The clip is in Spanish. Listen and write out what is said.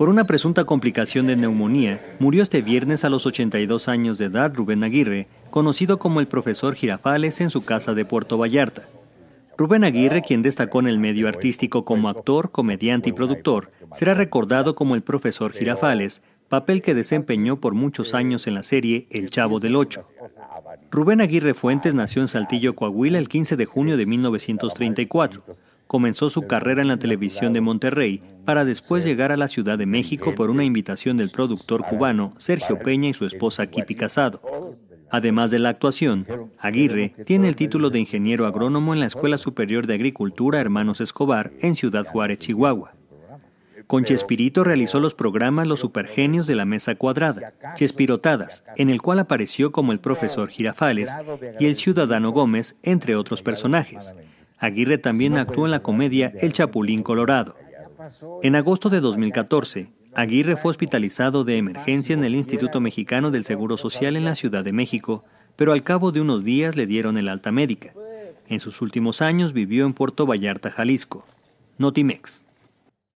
Por una presunta complicación de neumonía, murió este viernes a los 82 años de edad Rubén Aguirre, conocido como el profesor Girafales en su casa de Puerto Vallarta. Rubén Aguirre, quien destacó en el medio artístico como actor, comediante y productor, será recordado como el profesor Girafales, papel que desempeñó por muchos años en la serie El Chavo del Ocho. Rubén Aguirre Fuentes nació en Saltillo, Coahuila, el 15 de junio de 1934 comenzó su carrera en la televisión de Monterrey para después llegar a la Ciudad de México por una invitación del productor cubano Sergio Peña y su esposa Kipi Casado. Además de la actuación, Aguirre tiene el título de ingeniero agrónomo en la Escuela Superior de Agricultura Hermanos Escobar eh, en Ciudad Juárez, Chihuahua. Con eh, Chespirito realizó los programas Los Supergenios de la Mesa Cuadrada, Chespirotadas, en el cual apareció como el profesor Girafales y el ciudadano Gómez, entre otros personajes, Aguirre también actuó en la comedia El Chapulín Colorado. En agosto de 2014, Aguirre fue hospitalizado de emergencia en el Instituto Mexicano del Seguro Social en la Ciudad de México, pero al cabo de unos días le dieron el alta médica. En sus últimos años vivió en Puerto Vallarta, Jalisco. Notimex.